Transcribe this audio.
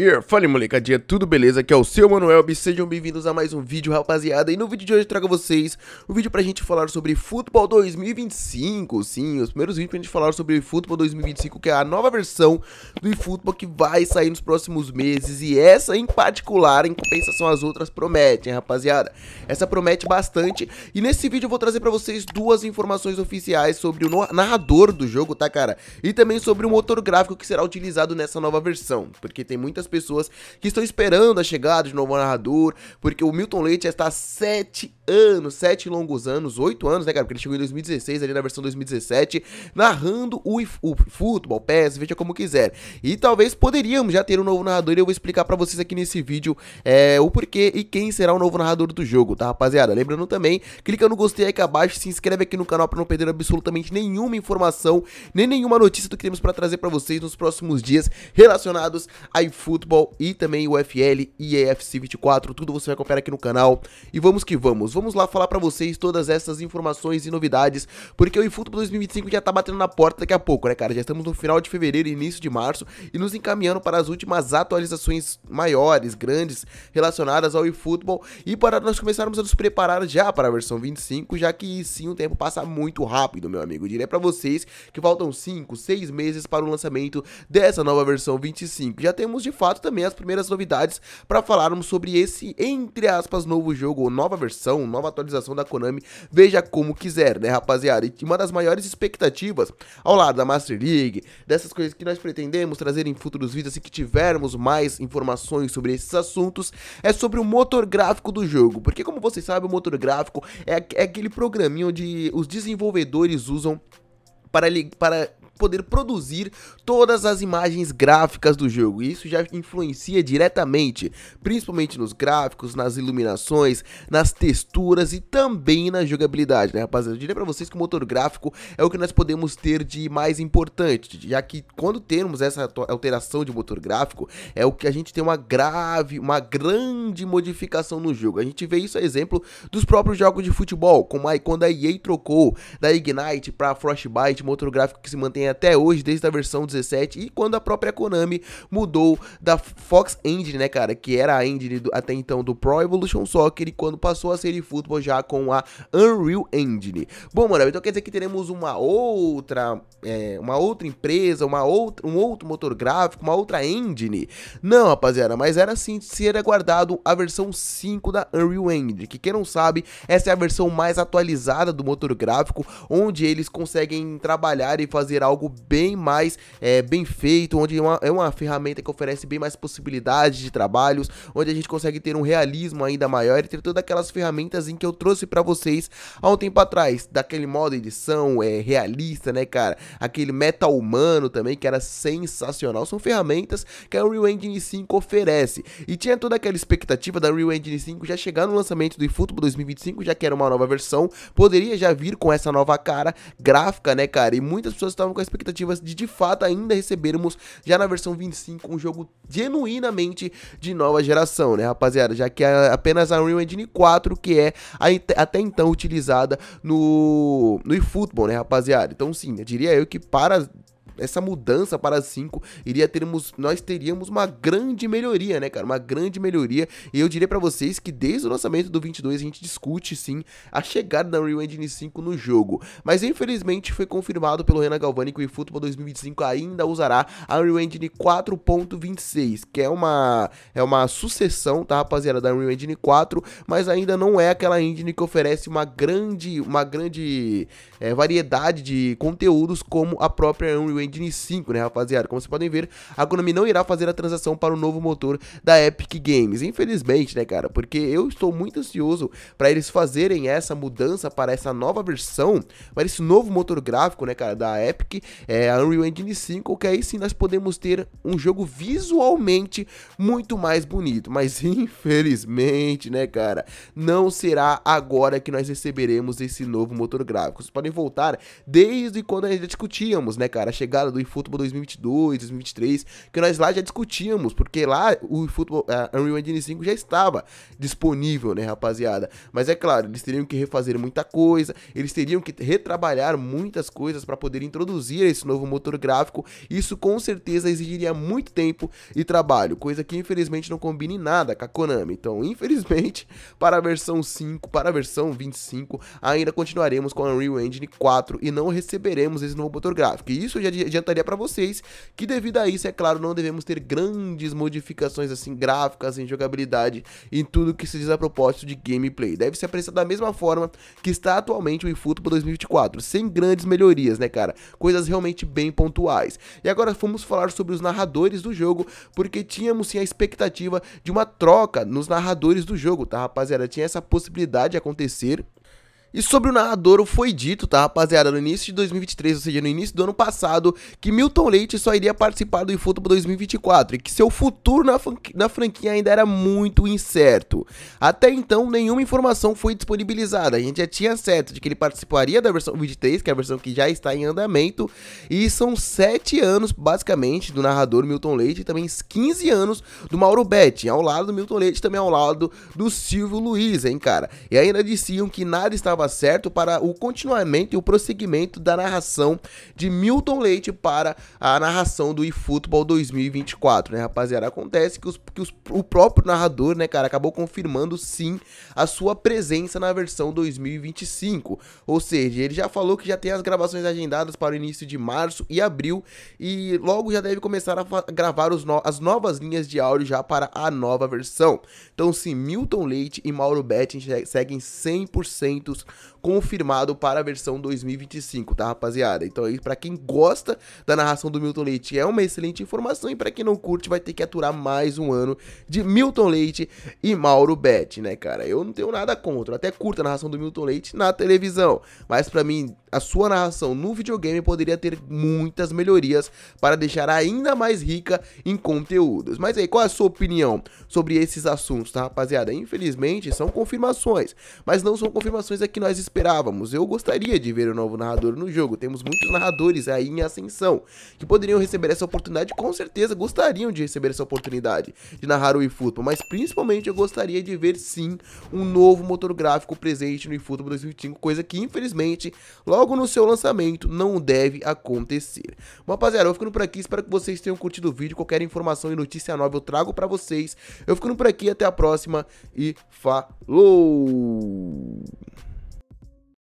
Yeah, fale molecadinha, tudo beleza? Aqui é o seu Manuel e sejam bem-vindos a mais um vídeo, rapaziada. E no vídeo de hoje eu trago a vocês um vídeo pra gente falar sobre Futebol 2025. Sim, os primeiros vídeos pra gente falar sobre Futebol 2025, que é a nova versão do eFootball que vai sair nos próximos meses. E essa em particular, em compensação às outras, promete, hein, rapaziada? Essa promete bastante. E nesse vídeo eu vou trazer pra vocês duas informações oficiais sobre o narrador do jogo, tá, cara? E também sobre o motor gráfico que será utilizado nessa nova versão, porque tem muitas pessoas que estão esperando a chegada de um novo narrador, porque o Milton Leite já está há sete anos, sete longos anos, oito anos, né, cara? Porque ele chegou em 2016, ali na versão 2017, narrando o, o futebol, PES, veja como quiser. E talvez poderíamos já ter um novo narrador e eu vou explicar para vocês aqui nesse vídeo é, o porquê e quem será o novo narrador do jogo, tá, rapaziada? Lembrando também, clica no gostei aqui abaixo, se inscreve aqui no canal para não perder absolutamente nenhuma informação, nem nenhuma notícia do que temos para trazer para vocês nos próximos dias relacionados a iFootball e também UFL e EFC 24, tudo você vai acompanhar aqui no canal. E vamos que vamos, vamos lá falar para vocês todas essas informações e novidades, porque o eFootball 2025 já tá batendo na porta daqui a pouco, né cara? Já estamos no final de fevereiro e início de março e nos encaminhando para as últimas atualizações maiores, grandes, relacionadas ao eFootball e para nós começarmos a nos preparar já para a versão 25, já que sim, o tempo passa muito rápido, meu amigo. Eu diria para vocês que faltam 5, 6 meses para o lançamento dessa nova versão 25. Já temos de fato também as primeiras novidades para falarmos sobre esse, entre aspas, novo jogo, ou nova versão, nova atualização da Konami, veja como quiser, né, rapaziada? E uma das maiores expectativas, ao lado da Master League, dessas coisas que nós pretendemos trazer em futuros vídeos, assim que tivermos mais informações sobre esses assuntos, é sobre o motor gráfico do jogo, porque como vocês sabem, o motor gráfico é, é aquele programinha onde os desenvolvedores usam para, para poder produzir todas as imagens gráficas do jogo. E isso já influencia diretamente, principalmente nos gráficos, nas iluminações, nas texturas e também na jogabilidade, né, rapaziada? Eu diria para vocês que o motor gráfico é o que nós podemos ter de mais importante, já que quando temos essa alteração de motor gráfico, é o que a gente tem uma grave, uma grande modificação no jogo. A gente vê isso a exemplo dos próprios jogos de futebol, como aí quando a EA trocou da Ignite para Frostbite, motor gráfico que se mantém até hoje, desde a versão 17, e quando a própria Konami mudou da Fox Engine, né, cara, que era a engine do, até então do Pro Evolution Soccer, e quando passou a ser de futebol já com a Unreal Engine. Bom, mano, então quer dizer que teremos uma outra, é, uma outra empresa, uma outra, um outro motor gráfico, uma outra engine? Não, rapaziada, mas era sim ser aguardado a versão 5 da Unreal Engine, que quem não sabe, essa é a versão mais atualizada do motor gráfico, onde eles conseguem trabalhar e fazer algo algo bem mais é, bem feito, onde é uma, é uma ferramenta que oferece bem mais possibilidades de trabalhos, onde a gente consegue ter um realismo ainda maior e ter todas aquelas ferramentas em que eu trouxe para vocês há um tempo atrás, daquele modo edição é, realista, né, cara? Aquele metal humano também, que era sensacional. São ferramentas que a Unreal Engine 5 oferece. E tinha toda aquela expectativa da Unreal Engine 5 já chegar no lançamento do eFootball 2025, já que era uma nova versão, poderia já vir com essa nova cara gráfica, né, cara? E muitas pessoas estavam com essa expectativas de de fato ainda recebermos já na versão 25 um jogo genuinamente de nova geração, né, rapaziada? Já que é apenas a Unreal Engine 4 que é a, até então utilizada no, no eFootball, né, rapaziada? Então sim, eu diria eu que para essa mudança para 5 iria termos, nós teríamos uma grande melhoria, né, cara? Uma grande melhoria. E eu diria para vocês que desde o lançamento do 22 a gente discute sim a chegada da Unreal Engine 5 no jogo, mas infelizmente foi confirmado pelo Renan Galvani que o eFootball 2025 ainda usará a Unreal Engine 4.26, que é uma é uma sucessão, tá, rapaziada, da Unreal Engine 4, mas ainda não é aquela engine que oferece uma grande uma grande é, variedade de conteúdos como a própria Unreal Engine Engine 5, né, rapaziada? Como vocês podem ver, a Konami não irá fazer a transação para o novo motor da Epic Games. Infelizmente, né, cara? Porque eu estou muito ansioso para eles fazerem essa mudança para essa nova versão, para esse novo motor gráfico, né, cara, da Epic, é, a Unreal Engine 5, que aí sim nós podemos ter um jogo visualmente muito mais bonito. Mas infelizmente, né, cara, não será agora que nós receberemos esse novo motor gráfico. Vocês podem voltar desde quando nós discutíamos, né, cara, chegar do eFootball 2022, 2023, que nós lá já discutíamos, porque lá o eFootball, Unreal Engine 5 já estava disponível, né, rapaziada? Mas é claro, eles teriam que refazer muita coisa, eles teriam que retrabalhar muitas coisas para poder introduzir esse novo motor gráfico. Isso com certeza exigiria muito tempo e trabalho, coisa que infelizmente não combina em nada com a Konami. Então, infelizmente, para a versão 5, para a versão 25, ainda continuaremos com a Unreal Engine 4 e não receberemos esse novo motor gráfico. E isso eu já, adiantaria para vocês que devido a isso, é claro, não devemos ter grandes modificações assim gráficas, em jogabilidade, em tudo que se diz a propósito de gameplay. Deve ser apreciado da mesma forma que está atualmente o eFootball 2024, sem grandes melhorias, né, cara? Coisas realmente bem pontuais. E agora fomos falar sobre os narradores do jogo, porque tínhamos sim a expectativa de uma troca nos narradores do jogo, tá, rapaziada? Tinha essa possibilidade de acontecer e sobre o narrador, foi dito, tá, rapaziada, no início de 2023, ou seja, no início do ano passado, que Milton Leite só iria participar do eFootball 2024 e que seu futuro na, na franquia ainda era muito incerto. Até então, nenhuma informação foi disponibilizada. A gente já tinha certo de que ele participaria da versão 23, que é a versão que já está em andamento, e são 7 anos, basicamente, do narrador Milton Leite e também 15 anos do Mauro Betti, ao lado do Milton Leite, também ao lado do Silvio Luiz, hein, cara. E ainda diziam que nada estava certo para o continuamento e o prosseguimento da narração de Milton Leite para a narração do eFootball 2024, né, rapaziada? Acontece que, os, que os, o próprio narrador, né, cara, acabou confirmando sim a sua presença na versão 2025. Ou seja, ele já falou que já tem as gravações agendadas para o início de março e abril e logo já deve começar a gravar no as novas linhas de áudio já para a nova versão. Então, sim, Milton Leite e Mauro Betting seguem 100% confirmado para a versão 2025, tá, rapaziada? Então aí, pra quem gosta da narração do Milton Leite, é uma excelente informação, e para quem não curte, vai ter que aturar mais um ano de Milton Leite e Mauro Betti, né, cara? Eu não tenho nada contra, até curto a narração do Milton Leite na televisão, mas para mim, a sua narração no videogame poderia ter muitas melhorias para deixar ainda mais rica em conteúdos. Mas aí, qual é a sua opinião sobre esses assuntos, tá, rapaziada? Infelizmente, são confirmações, mas não são confirmações a é que nós esperávamos. Eu gostaria de ver o um novo narrador no jogo. Temos muitos narradores aí em ascensão que poderiam receber essa oportunidade, com certeza gostariam de receber essa oportunidade de narrar o eFootball, mas principalmente eu gostaria de ver sim um novo motor gráfico presente no eFootball 2025, coisa que infelizmente logo logo no seu lançamento, não deve acontecer. Bom, rapaziada, eu ficando por aqui, espero que vocês tenham curtido o vídeo, qualquer informação e notícia nova eu trago para vocês. Eu ficando por aqui, até a próxima e falou!